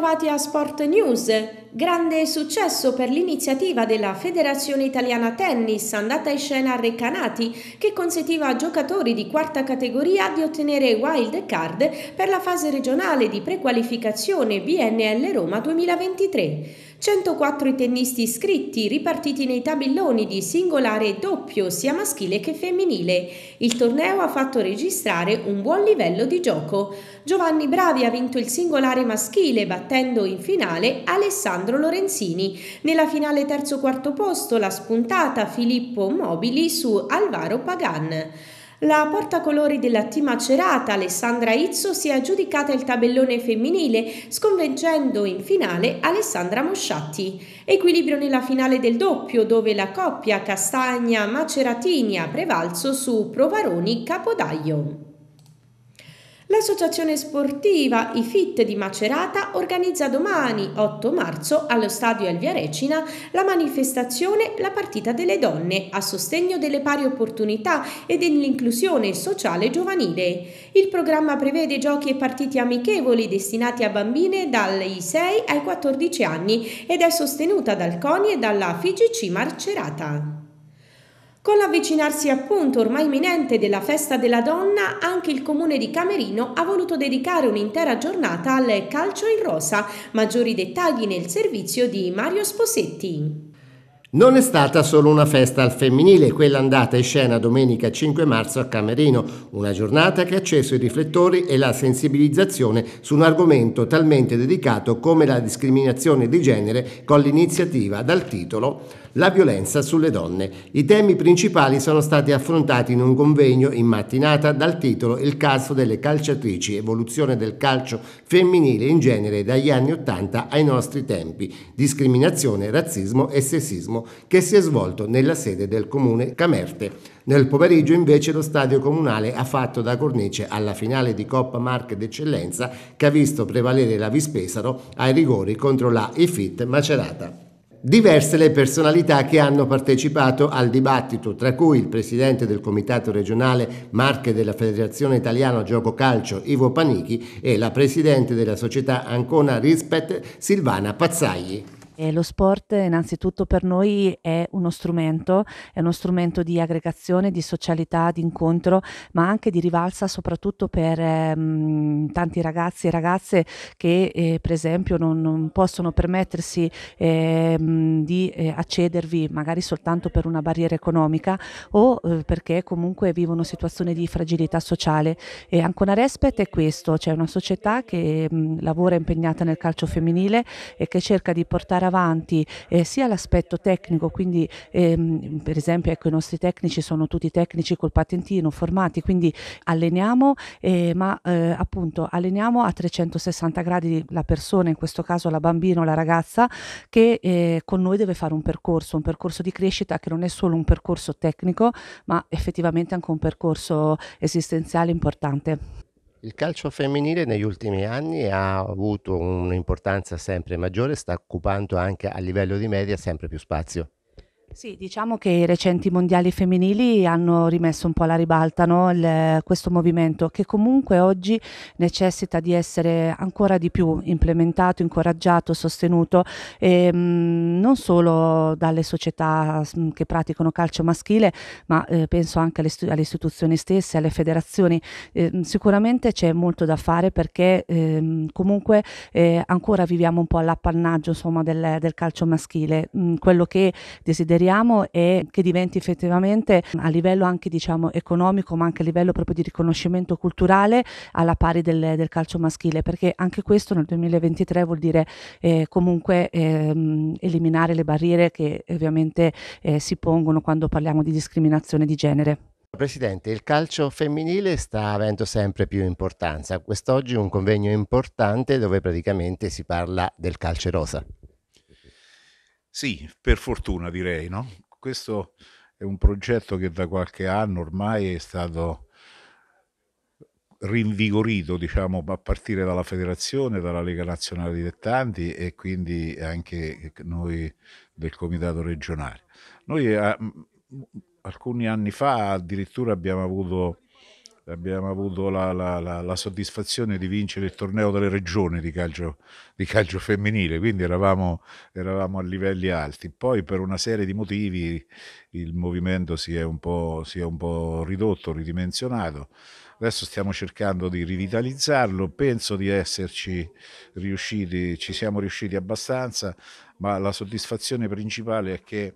trovati a Sport News. Grande successo per l'iniziativa della Federazione Italiana Tennis andata in scena a Recanati che consentiva a giocatori di quarta categoria di ottenere wild card per la fase regionale di prequalificazione BNL Roma 2023. 104 i tennisti iscritti, ripartiti nei tabelloni di singolare e doppio, sia maschile che femminile. Il torneo ha fatto registrare un buon livello di gioco. Giovanni Bravi ha vinto il singolare maschile, battendo in finale Alessandro Lorenzini. Nella finale terzo-quarto posto la spuntata Filippo Mobili su Alvaro Pagan. La portacolori della team Cerata, Alessandra Izzo, si è aggiudicata il tabellone femminile, sconveggendo in finale Alessandra Mosciatti. Equilibrio nella finale del doppio, dove la coppia Castagna-Maceratini ha prevalso su Provaroni-Capodaglio. L'associazione sportiva I Fit di Macerata organizza domani 8 marzo allo stadio Elvia Recina la manifestazione La partita delle donne a sostegno delle pari opportunità e dell'inclusione sociale giovanile. Il programma prevede giochi e partiti amichevoli destinati a bambine dai 6 ai 14 anni ed è sostenuta dal CONI e dalla FIGC Macerata. Con l'avvicinarsi appunto ormai imminente della festa della donna, anche il comune di Camerino ha voluto dedicare un'intera giornata al calcio in rosa. Maggiori dettagli nel servizio di Mario Sposetti. Non è stata solo una festa al femminile, quella andata in scena domenica 5 marzo a Camerino, una giornata che ha acceso i riflettori e la sensibilizzazione su un argomento talmente dedicato come la discriminazione di genere con l'iniziativa dal titolo La violenza sulle donne. I temi principali sono stati affrontati in un convegno in mattinata dal titolo Il caso delle calciatrici, evoluzione del calcio femminile in genere dagli anni 80 ai nostri tempi, discriminazione, razzismo e sessismo Massimo, che si è svolto nella sede del comune Camerte. Nel pomeriggio invece lo stadio comunale ha fatto da cornice alla finale di Coppa Marche d'Eccellenza che ha visto prevalere la Vispesaro ai rigori contro la IFIT Macerata. Diverse le personalità che hanno partecipato al dibattito, tra cui il presidente del Comitato regionale Marche della Federazione Italiana Gioco Calcio Ivo Panichi e la presidente della società Ancona Rispet Silvana Pazzagli. E lo sport innanzitutto per noi è uno strumento, è uno strumento di aggregazione, di socialità, di incontro, ma anche di rivalsa soprattutto per ehm, tanti ragazzi e ragazze che eh, per esempio non, non possono permettersi ehm, di eh, accedervi magari soltanto per una barriera economica o eh, perché comunque vivono situazioni di fragilità sociale. E Ancona Respet è questo, cioè una società che mh, mm, lavora impegnata nel calcio femminile e che cerca di portare avanti eh, sia l'aspetto tecnico, quindi ehm, per esempio ecco, i nostri tecnici sono tutti tecnici col patentino, formati, quindi alleniamo, eh, ma eh, appunto alleniamo a 360 gradi la persona, in questo caso la bambina o la ragazza, che eh, con noi deve fare un percorso, un percorso di crescita che non è solo un percorso tecnico, ma effettivamente anche un percorso esistenziale importante. Il calcio femminile negli ultimi anni ha avuto un'importanza sempre maggiore, sta occupando anche a livello di media sempre più spazio. Sì, diciamo che i recenti mondiali femminili hanno rimesso un po' alla ribalta no, il- questo movimento che comunque oggi necessita di essere ancora di più implementato, incoraggiato, sostenuto, ehm, non solo dalle società mh, mm, che praticano calcio maschile, ma eh, penso anche alle, alle istituzioni stesse, alle federazioni. Ehm, sicuramente c'è molto da fare perché ehm, comunque eh, ancora viviamo un po' all'appannaggio insomma, del, del calcio maschile. Mm, quello che desideriamo speriamo è che diventi effettivamente a livello anche diciamo economico ma anche a livello proprio di riconoscimento culturale alla pari del, del calcio maschile perché anche questo nel 2023 vuol dire eh, comunque eh, eliminare le barriere che ovviamente eh, si pongono quando parliamo di discriminazione di genere. Presidente, il calcio femminile sta avendo sempre più importanza. Quest'oggi è un convegno importante dove praticamente si parla del calcio rosa. Sì, per fortuna direi, no? Questo è un progetto che da qualche anno ormai è stato rinvigorito diciamo a partire dalla federazione dalla Lega Nazionale Dilettanti e quindi anche noi del comitato regionale noi a, eh, alcuni anni fa addirittura abbiamo avuto abbiamo avuto la, la, la, la, soddisfazione di vincere il torneo delle regioni di calcio, di calcio femminile, quindi eravamo, eravamo, a livelli alti. Poi per una serie di motivi il movimento si è un po', è un po ridotto, ridimensionato. Adesso stiamo cercando di rivitalizzarlo, penso di esserci riusciti, ci siamo riusciti abbastanza, ma la soddisfazione principale è che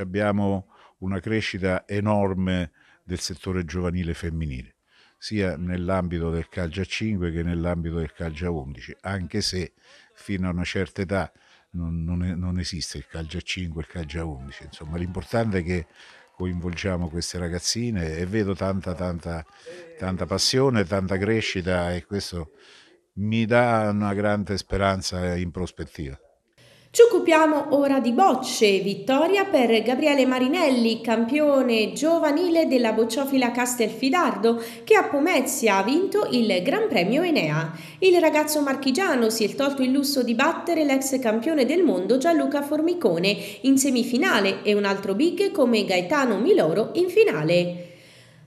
abbiamo una crescita enorme del settore giovanile femminile, sia nell'ambito del calcio 5 che nell'ambito del calcio 11, anche se fino a una certa età non, non, è, non esiste il calcio 5 e il calcio 11. Insomma, l'importante è che coinvolgiamo queste ragazzine e vedo tanta, tanta, tanta passione, tanta crescita e questo mi dà una grande speranza in prospettiva. Ci occupiamo ora di bocce, vittoria per Gabriele Marinelli, campione giovanile della bocciofila Castelfidardo, che a Pomezia ha vinto il Gran Premio Enea. Il ragazzo marchigiano si è tolto il lusso di battere l'ex campione del mondo Gianluca Formicone in semifinale e un altro big come Gaetano Miloro in finale.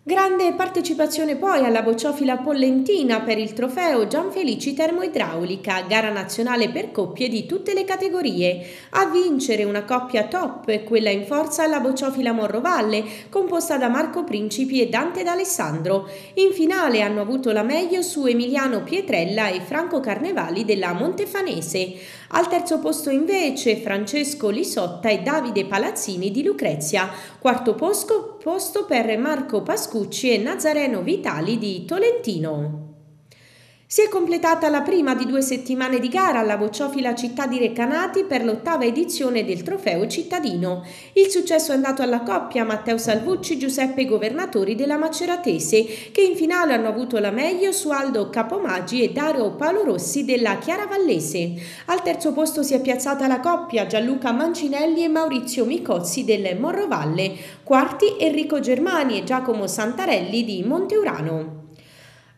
Grande partecipazione poi alla bocciofila pollentina per il trofeo Gianfelici Termoidraulica, gara nazionale per coppie di tutte le categorie. A vincere una coppia top, è quella in forza alla bocciofila Morrovalle, composta da Marco Principi e Dante D'Alessandro. In finale hanno avuto la meglio su Emiliano Pietrella e Franco Carnevali della Montefanese. Al terzo posto invece Francesco Lisotta e Davide Palazzini di Lucrezia. Quarto posto, posto per Marco Pascucci e Nazareno Vitali di Tolentino. Si è completata la prima di due settimane di gara alla Vociofila città di Recanati per l'ottava edizione del trofeo cittadino. Il successo è andato alla coppia Matteo Salvucci Giuseppe Governatori della Maceratese, che in finale hanno avuto la meglio su Aldo Capomaggi e Dario Palorossi della Chiaravallese. Al terzo posto si è piazzata la coppia Gianluca Mancinelli e Maurizio Micozzi del Morrovalle, quarti Enrico Germani e Giacomo Santarelli di Monteurano.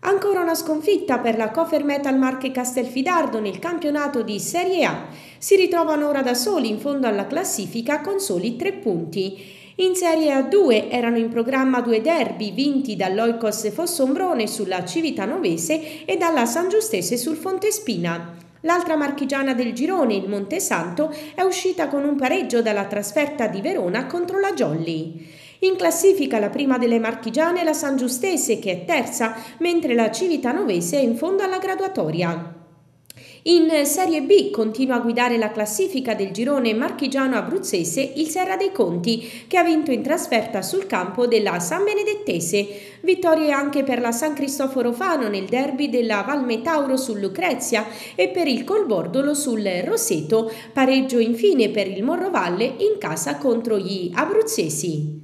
Ancora una sconfitta per la Cofer Metal Marche Castelfidardo nel campionato di Serie A. Si ritrovano ora da soli in fondo alla classifica con soli tre punti. In Serie A2 erano in programma due derby vinti dall'Oikos Fossombrone sulla Civitanovese e dalla San Giustese sul Fontespina. L'altra marchigiana del girone, il Montesanto, è uscita con un pareggio dalla trasferta di Verona contro la Jolly. In classifica la prima delle marchigiane è la San Giustese che è terza, mentre la Civitanovese è in fondo alla graduatoria. In Serie B continua a guidare la classifica del girone marchigiano-abruzzese il Serra dei Conti, che ha vinto in trasferta sul campo della San Benedettese. Vittorie anche per la San Cristoforo Fano nel derby della Valmetauro sul Lucrezia e per il Colbordolo sul Roseto, pareggio infine per il Morrovalle in casa contro gli abruzzesi.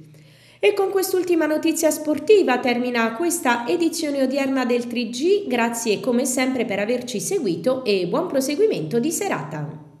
E con quest'ultima notizia sportiva termina questa edizione odierna del 3G. Grazie come sempre per averci seguito e buon proseguimento di serata.